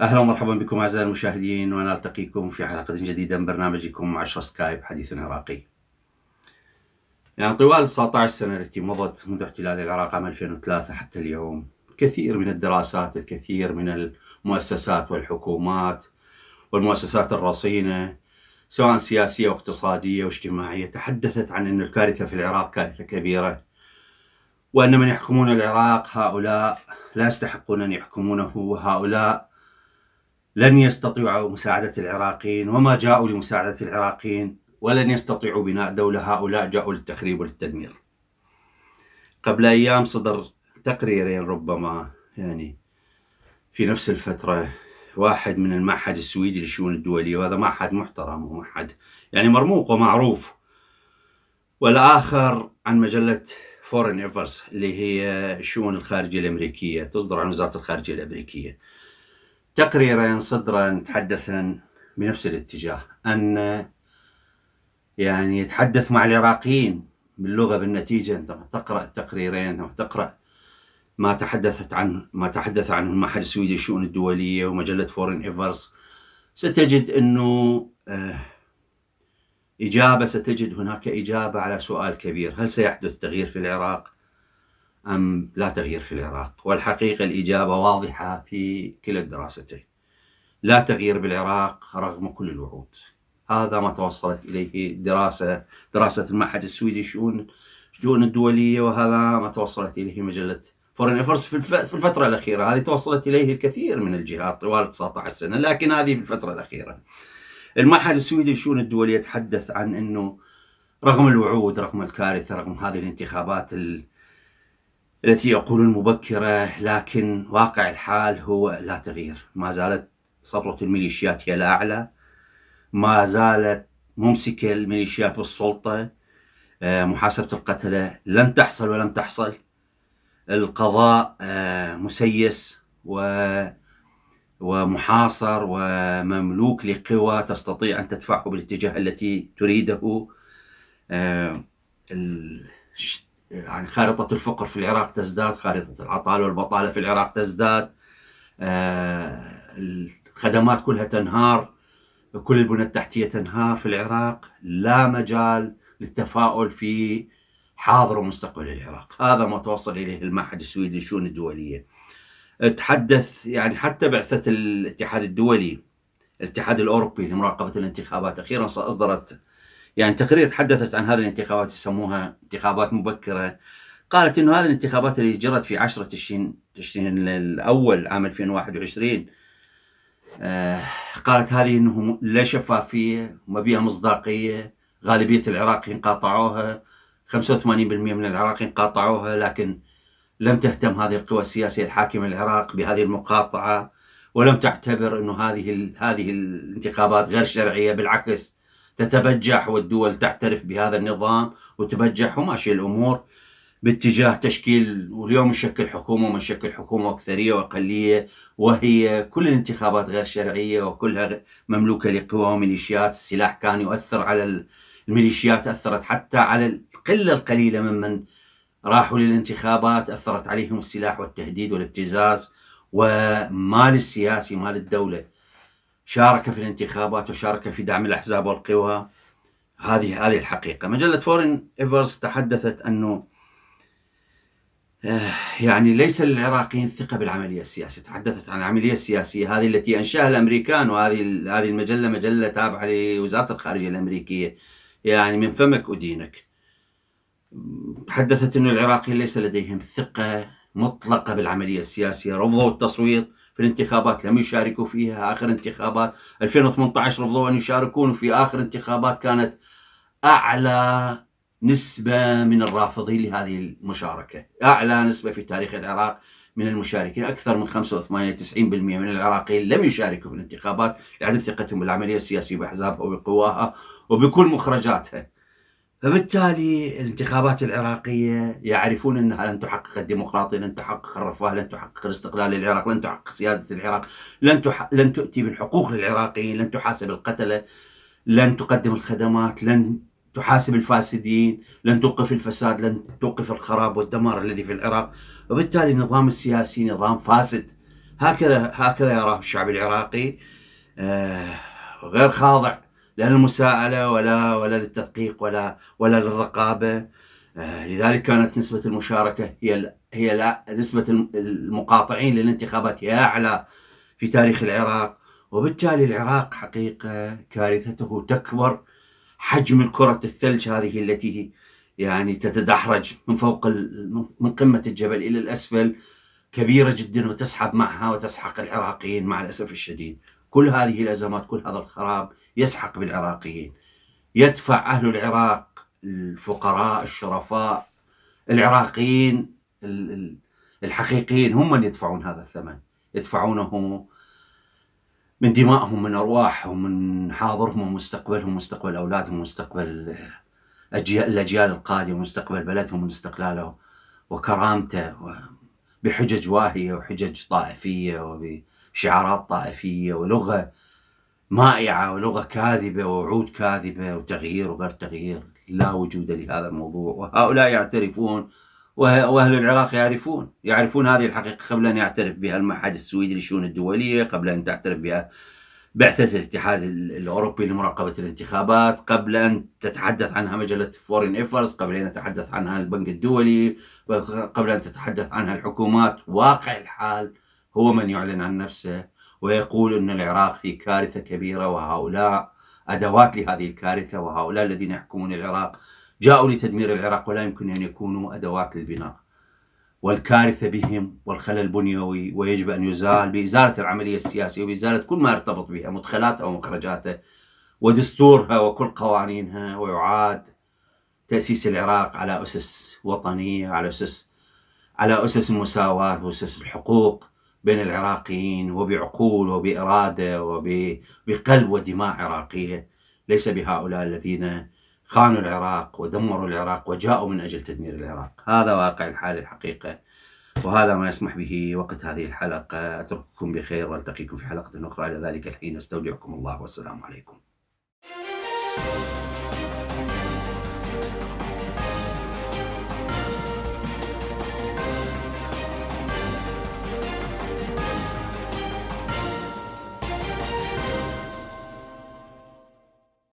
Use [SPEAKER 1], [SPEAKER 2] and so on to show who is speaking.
[SPEAKER 1] اهلا ومرحبا بكم اعزائي المشاهدين ونلتقيكم في حلقه جديده من برنامجكم 10 سكايب حديث عراقي. يعني طوال 19 سنه التي مضت منذ احتلال العراق عام 2003 حتى اليوم كثير من الدراسات الكثير من المؤسسات والحكومات والمؤسسات الرصينه سواء سياسيه واقتصاديه واجتماعيه تحدثت عن ان الكارثه في العراق كارثه كبيره وان من يحكمون العراق هؤلاء لا يستحقون ان يحكمونه وهؤلاء لن يستطيعوا مساعدة العراقيين وما جاءوا لمساعدة العراقيين ولن يستطيعوا بناء دولة هؤلاء جاءوا للتخريب وللتدمير قبل أيام صدر تقريرين ربما يعني في نفس الفترة واحد من المعهد السويدي للشؤون الدولية وهذا معهد محترم ومعهد يعني مرموق ومعروف والآخر عن مجلة فورين ايفرس اللي هي الشؤون الخارجية الأمريكية تصدر عن وزارة الخارجية الأمريكية تقريرين صدرا تحدثا بنفس الاتجاه أن يعني يتحدث مع العراقيين باللغة بالنتيجة انت تقرأ التقريرين او تقرأ ما تحدثت عنه ما تحدث عنه المعهد السويدي للشؤون الدولية ومجلة فورين ايفرز ستجد أنه آه، إجابة ستجد هناك إجابة على سؤال كبير هل سيحدث تغيير في العراق؟ أم لا تغيير في العراق والحقيقة الإجابة واضحة في كلا الدراستين لا تغيير بالعراق رغم كل الوعود هذا ما توصلت إليه الدراسة دراسة المعهد السويدي شؤون الشؤون الدولية وهذا ما توصلت إليه مجلة فورن افرس في الفترة الأخيرة هذه توصلت إليه الكثير من الجهات طوال 19 سنة لكن هذه في الفترة الأخيرة المعهد السويدي للشؤون الدولية تحدث عن أنه رغم الوعود رغم الكارثة رغم هذه الانتخابات ال التي يقولون مبكرة لكن واقع الحال هو لا تغيير ما زالت سطوة الميليشيات هي الأعلى ما زالت ممسكة الميليشيات والسلطة آه، محاسبة القتلة لن تحصل ولم تحصل القضاء آه، مسيس و ومحاصر ومملوك لقوى تستطيع أن تدفعه بالاتجاه التي تريده آه، يعني خارطة الفقر في العراق تزداد خارطة العطالة والبطالة في العراق تزداد آه، الخدمات كلها تنهار كل البنى التحتية تنهار في العراق لا مجال للتفاؤل في حاضر ومستقبل العراق هذا ما توصل إليه المعهد السويدي للشؤون الدولية تحدث يعني حتى بعثة الاتحاد الدولي الاتحاد الأوروبي لمراقبة الانتخابات أخيرا أصدرت يعني تقرير تحدثت عن هذه الانتخابات يسموها انتخابات مبكره قالت انه هذه الانتخابات اللي جرت في 10 تشرين تشرين الاول عام 2021 آه، قالت هذه انه لا شفافيه ما بيها مصداقيه غالبيه العراقيين قاطعوها 85% من العراقيين قاطعوها لكن لم تهتم هذه القوى السياسيه الحاكمه العراق بهذه المقاطعه ولم تعتبر انه هذه هذه الانتخابات غير شرعيه بالعكس تتبجح والدول تعترف بهذا النظام وتبجح وماشي الامور باتجاه تشكيل واليوم نشكل حكومه وما نشكل حكومه اكثريه واقليه وهي كل الانتخابات غير شرعيه وكلها مملوكه لقوى وميليشيات السلاح كان يؤثر على الميليشيات اثرت حتى على القله القليله ممن راحوا للانتخابات اثرت عليهم السلاح والتهديد والابتزاز ومال السياسي مال الدوله شارك في الانتخابات وشارك في دعم الأحزاب والقوى هذه هذه الحقيقة مجلة فورين إيفرز تحدثت أنه آه، يعني ليس للعراقيين ثقة بالعملية السياسية تحدثت عن العملية السياسية هذه التي أنشاها الأمريكان وهذه هذه المجلة مجلة تابعة لوزارة الخارجية الأمريكية يعني من فمك ودينك تحدثت انه العراقيين ليس لديهم ثقة مطلقة بالعملية السياسية رفضوا التصويت في الانتخابات لم يشاركوا فيها آخر انتخابات 2018 رفضوا أن يشاركون وفي آخر انتخابات كانت أعلى نسبة من الرافضين لهذه المشاركة أعلى نسبة في تاريخ العراق من المشاركين أكثر من 85 90% من العراقيين لم يشاركوا في الانتخابات لعدم ثقتهم بالعملية السياسية بأحزابها وبقواها وبكل مخرجاتها فبالتالي الانتخابات العراقية يعرفون أنها لن تحقق الديمقراطية لن تحقق الرفاه لن تحقق الاستقلال للعراق لن تحقق سيادة العراق لن, تح... لن تؤتي بالحقوق للعراقيين لن تحاسب القتلة لن تقدم الخدمات لن تحاسب الفاسدين لن توقف الفساد لن توقف الخراب والدمار الذي في العراق وبالتالي النظام السياسي نظام فاسد هكذا هكذا يراه الشعب العراقي آه غير خاضع لا للمساءلة ولا ولا للتدقيق ولا ولا للرقابة آه، لذلك كانت نسبة المشاركة هي هي نسبة المقاطعين للانتخابات هي أعلى في تاريخ العراق وبالتالي العراق حقيقة كارثته تكبر حجم كرة الثلج هذه التي يعني تتدحرج من فوق من قمة الجبل إلى الأسفل كبيرة جدا وتسحب معها وتسحق العراقيين مع الأسف الشديد كل هذه الأزمات كل هذا الخراب يسحق بالعراقيين يدفع أهل العراق الفقراء الشرفاء العراقيين الحقيقيين هم من يدفعون هذا الثمن يدفعونه من دمائهم من أرواحهم من حاضرهم ومستقبلهم مستقبل أولادهم مستقبل أجيال الأجيال القادمة مستقبل بلدهم من استقلاله وكرامته بحجج واهية وحجج طائفية وبشعارات طائفية ولغة مائعة ولغة كاذبة ووعود كاذبة وتغيير وغير تغيير لا وجود لهذا الموضوع وهؤلاء يعترفون واهل العراق يعرفون يعرفون هذه الحقيقه قبل ان يعترف بها المعهد السويدي للشؤون الدوليه قبل ان تعترف بها بعثه الاتحاد الاوروبي لمراقبه الانتخابات قبل ان تتحدث عنها مجله فورين افرز قبل ان يتحدث عنها البنك الدولي قبل ان تتحدث عنها الحكومات واقع الحال هو من يعلن عن نفسه ويقول أن العراق في كارثة كبيرة وهؤلاء أدوات لهذه الكارثة وهؤلاء الذين يحكمون العراق جاءوا لتدمير العراق ولا يمكن أن يكونوا أدوات للبناء والكارثة بهم والخلل البنيوي ويجب أن يزال بإزالة العملية السياسية وبإزالة كل ما يرتبط بها مدخلاتها ومخرجاتها ودستورها وكل قوانينها ويعاد تأسيس العراق على أسس وطنية على أسس على أسس المساواة وأسس الحقوق بين العراقيين وبعقول وبإرادة وبقلب ودماء عراقية ليس بهؤلاء الذين خانوا العراق ودمروا العراق وجاءوا من أجل تدمير العراق هذا واقع الحال الحقيقة وهذا ما يسمح به وقت هذه الحلقة أترككم بخير وألتقيكم في حلقة أخرى إلى ذلك الحين أستودعكم الله والسلام عليكم Thank you.